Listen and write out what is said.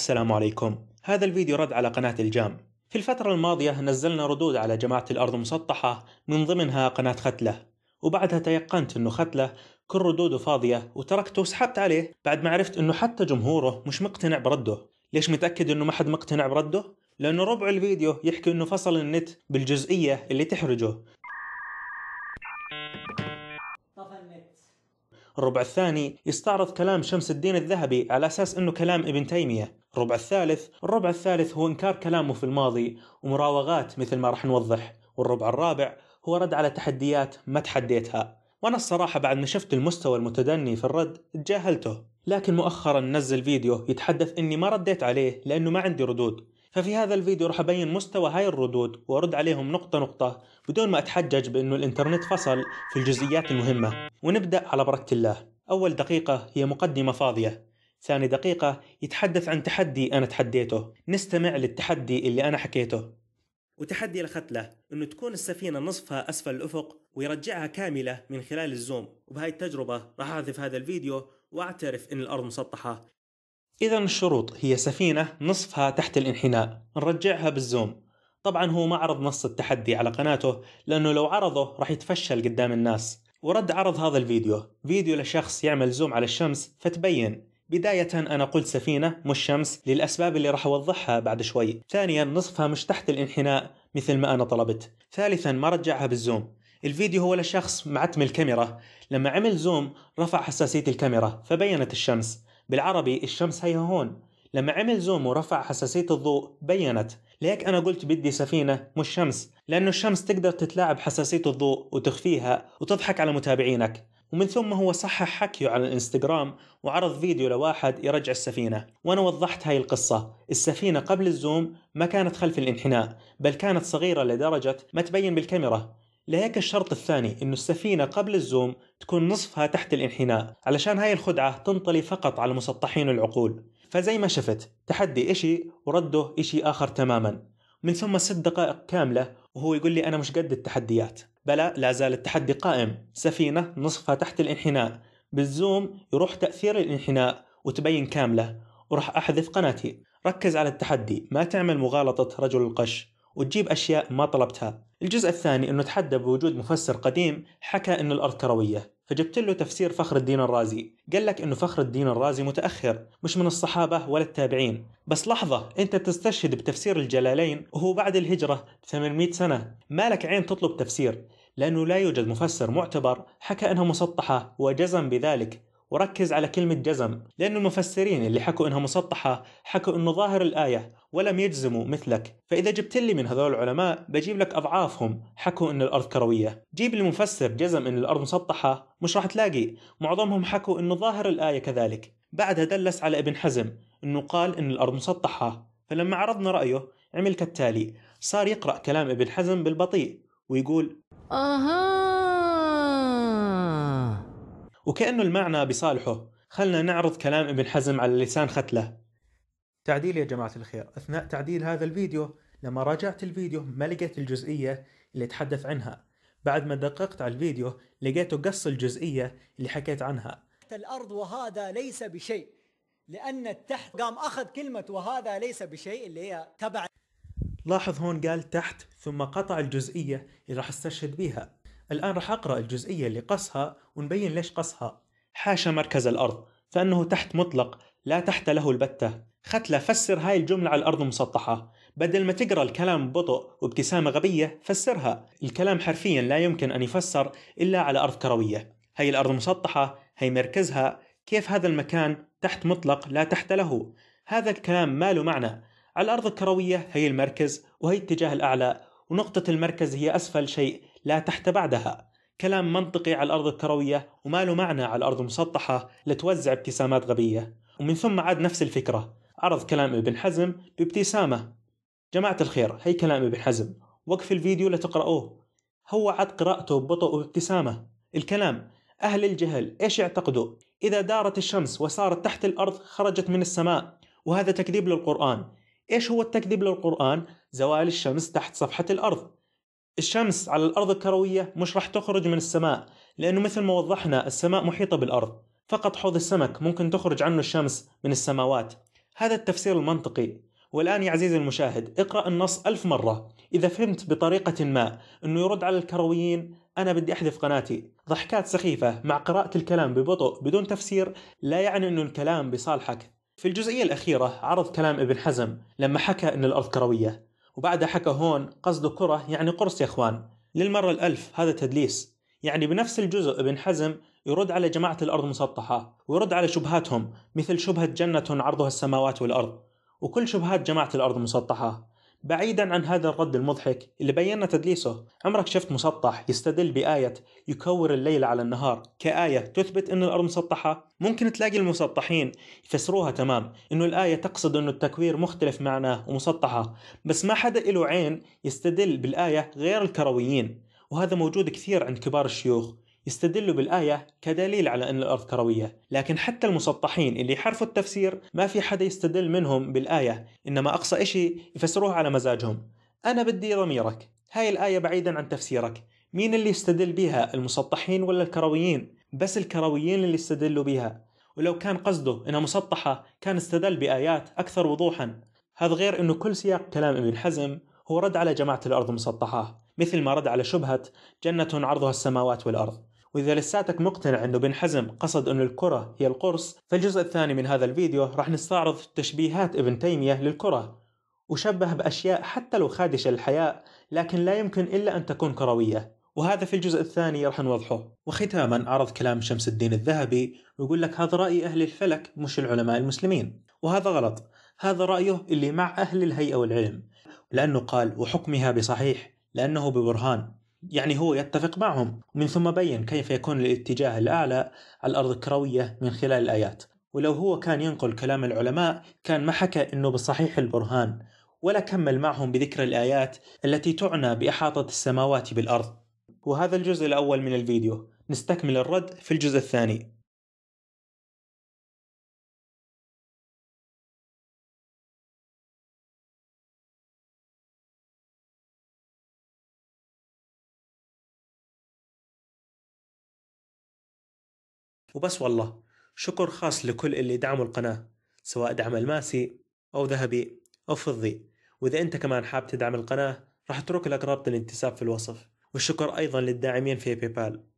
السلام عليكم هذا الفيديو رد على قناة الجام في الفترة الماضية نزلنا ردود على جماعة الأرض مسطحة من ضمنها قناة ختلة وبعدها تيقنت أنه ختلة كل ردوده فاضية وتركته وسحبت عليه بعد ما عرفت أنه حتى جمهوره مش مقتنع برده ليش متأكد أنه ما حد مقتنع برده؟ لأنه ربع الفيديو يحكي أنه فصل النت بالجزئية اللي تحرجه الربع الثاني يستعرض كلام شمس الدين الذهبي على أساس أنه كلام ابن تيمية الربع الثالث الربع الثالث هو إنكار كلامه في الماضي ومراوغات مثل ما راح نوضح والربع الرابع هو رد على تحديات ما تحديتها وأنا الصراحة بعد ما شفت المستوى المتدني في الرد تجاهلته لكن مؤخرا نزل فيديو يتحدث أني ما رديت عليه لأنه ما عندي ردود ففي هذا الفيديو راح أبين مستوى هاي الردود وأرد عليهم نقطة نقطة بدون ما أتحجج بأنه الإنترنت فصل في الجزئيات المهمة ونبدأ على بركة الله أول دقيقة هي مقدمة فاضية ثاني دقيقة يتحدث عن تحدي أنا تحديته نستمع للتحدي اللي أنا حكيته وتحدي الختلة أنه تكون السفينة نصفها أسفل الأفق ويرجعها كاملة من خلال الزوم وبهاي التجربة راح أعذف هذا الفيديو وأعترف أن الأرض مسطحة إذا الشروط هي سفينة نصفها تحت الانحناء نرجعها بالزوم طبعا هو ما عرض نص التحدي على قناته لأنه لو عرضه راح يتفشل قدام الناس ورد عرض هذا الفيديو فيديو لشخص يعمل زوم على الشمس فتبين بداية أنا قلت سفينة مش شمس للأسباب اللي راح أوضحها بعد شوي ثانيا نصفها مش تحت الانحناء مثل ما أنا طلبت ثالثا ما رجعها بالزوم الفيديو هو لشخص معتم الكاميرا لما عمل زوم رفع حساسية الكاميرا فبينت الشمس بالعربي الشمس هي هون لما عمل زوم ورفع حساسية الضوء بينت ليك أنا قلت بدي سفينة مش شمس لأنه الشمس تقدر تتلاعب حساسية الضوء وتخفيها وتضحك على متابعينك ومن ثم هو صحح حكيه على الانستغرام وعرض فيديو لواحد يرجع السفينة وأنا وضحت هاي القصة السفينة قبل الزوم ما كانت خلف الانحناء بل كانت صغيرة لدرجة ما تبين بالكاميرا لهيك الشرط الثاني أن السفينة قبل الزوم تكون نصفها تحت الانحناء علشان هاي الخدعة تنطلي فقط على مسطحين العقول فزي ما شفت تحدي إشي ورده إشي آخر تماما من ثم ست دقائق كاملة وهو يقول لي أنا مش قد التحديات بلى لا زال التحدي قائم سفينة نصفها تحت الانحناء بالزوم يروح تأثير الانحناء وتبين كاملة وراح أحذف قناتي ركز على التحدي ما تعمل مغالطة رجل القش وتجيب أشياء ما طلبتها الجزء الثاني أنه تحدى بوجود مفسر قديم حكى أن الأرض كروية فجبت له تفسير فخر الدين الرازي قال لك أنه فخر الدين الرازي متأخر مش من الصحابة ولا التابعين بس لحظة أنت تستشهد بتفسير الجلالين وهو بعد الهجرة 800 سنة مالك عين تطلب تفسير لأنه لا يوجد مفسر معتبر حكى أنها مسطحة وجزم بذلك وركز على كلمة جزم لأن المفسرين اللي حكوا إنها مسطحة حكوا إنه ظاهر الآية ولم يجزموا مثلك فإذا جبت لي من هذول العلماء بجيب لك أضعافهم حكوا إن الأرض كروية جيب لي مفسر جزم إن الأرض مسطحة مش راح تلاقي معظمهم حكوا إنه ظاهر الآية كذلك بعدها دلس على ابن حزم أنه قال أن الأرض مسطحة فلما عرضنا رأيه عمل كالتالي صار يقرأ كلام ابن حزم بالبطيء ويقول أها وكأنه المعنى بصالحه خلنا نعرض كلام ابن حزم على لسان ختله تعديل يا جماعة الخير أثناء تعديل هذا الفيديو لما راجعت الفيديو ما لقيت الجزئية اللي تحدث عنها بعد ما دققت على الفيديو لقيته قص الجزئية اللي حكيت عنها الأرض وهذا ليس بشيء لان التحت قام اخذ كلمه وهذا ليس بشيء اللي هي تبع لاحظ هون قال تحت ثم قطع الجزئيه اللي راح استشهد بها الان راح اقرا الجزئيه اللي قصها ونبين ليش قصها حاشا مركز الارض فانه تحت مطلق لا تحت له البته ختله فسر هاي الجمله على الارض مسطحه بدل ما تقرا الكلام ببطء وابتسامه غبيه فسرها الكلام حرفيا لا يمكن ان يفسر الا على ارض كرويه هي الارض مسطحه هي مركزها كيف هذا المكان تحت مطلق لا تحت له هذا الكلام ما له معنى على الأرض الكروية هي المركز وهي اتجاه الأعلى ونقطة المركز هي أسفل شيء لا تحت بعدها كلام منطقي على الأرض الكروية وما له معنى على الأرض المسطحة لتوزع ابتسامات غبية ومن ثم عاد نفس الفكرة عرض كلام ابن حزم بابتسامة جماعة الخير هي كلام ابن حزم وقف الفيديو لتقرأوه هو عاد قراءته ببطء وابتسامة الكلام أهل الجهل إيش يعتقدوا إذا دارت الشمس وصارت تحت الأرض خرجت من السماء وهذا تكذيب للقرآن إيش هو التكذيب للقرآن؟ زوال الشمس تحت صفحة الأرض الشمس على الأرض الكروية مش راح تخرج من السماء لأنه مثل ما وضحنا السماء محيطة بالأرض فقط حوض السمك ممكن تخرج عنه الشمس من السماوات هذا التفسير المنطقي والآن يا عزيزي المشاهد اقرأ النص ألف مرة إذا فهمت بطريقة ما أنه يرد على الكرويين أنا بدي أحذف قناتي ضحكات سخيفة مع قراءة الكلام ببطء بدون تفسير لا يعني أنه الكلام بصالحك في الجزئية الأخيرة عرض كلام ابن حزم لما حكى أن الأرض كروية وبعدها حكى هون قصده كرة يعني قرص يا إخوان للمرة الألف هذا تدليس يعني بنفس الجزء ابن حزم يرد على جماعة الأرض مسطحة ويرد على شبهاتهم مثل شبهة جنة عرضها السماوات والأرض وكل شبهات جماعة الأرض مسطحة بعيدا عن هذا الرد المضحك اللي بينا تدليسه عمرك شفت مسطح يستدل بآية يكور الليل على النهار كآية تثبت أن الأرض مسطحة ممكن تلاقي المسطحين يفسروها تمام أنه الآية تقصد أنه التكوير مختلف معناه ومسطحة بس ما حدا له عين يستدل بالآية غير الكرويين وهذا موجود كثير عند كبار الشيوخ يستدلوا بالآية كدليل على أن الأرض كروية لكن حتى المسطحين اللي حرفوا التفسير ما في حدا يستدل منهم بالآية إنما أقصى إشي يفسروها على مزاجهم أنا بدي ضميرك هاي الآية بعيدا عن تفسيرك مين اللي يستدل بها المسطحين ولا الكرويين بس الكرويين اللي استدلوا بها ولو كان قصده انها مسطحه كان استدل بايات اكثر وضوحا هذا غير انه كل سياق كلام ابن حزم هو رد على جماعه الارض المسطحه مثل ما رد على شبهه جنه عرضها السماوات والارض واذا لساتك مقتنع انه بن حزم قصد أن الكره هي القرص فالجزء الثاني من هذا الفيديو راح نستعرض تشبيهات ابن تيميه للكره وشبه باشياء حتى لو خادشه للحياء لكن لا يمكن الا ان تكون كرويه وهذا في الجزء الثاني راح نوضحه وختاما عرض كلام شمس الدين الذهبي ويقول لك هذا رأي أهل الفلك مش العلماء المسلمين وهذا غلط هذا رأيه اللي مع أهل الهيئة والعلم لأنه قال وحكمها بصحيح لأنه ببرهان يعني هو يتفق معهم ومن ثم بين كيف يكون الاتجاه الأعلى على الأرض الكروية من خلال الآيات ولو هو كان ينقل كلام العلماء كان ما حكى أنه بصحيح البرهان ولا كمل معهم بذكر الآيات التي تعنى بإحاطة السماوات بالأرض وهذا الجزء الأول من الفيديو نستكمل الرد في الجزء الثاني وبس والله شكر خاص لكل اللي دعموا القناة سواء دعم الماسي أو ذهبي أو فضي وإذا أنت كمان حاب تدعم القناة راح أترك لك رابط الانتساب في الوصف والشكر أيضا للداعمين في بيبال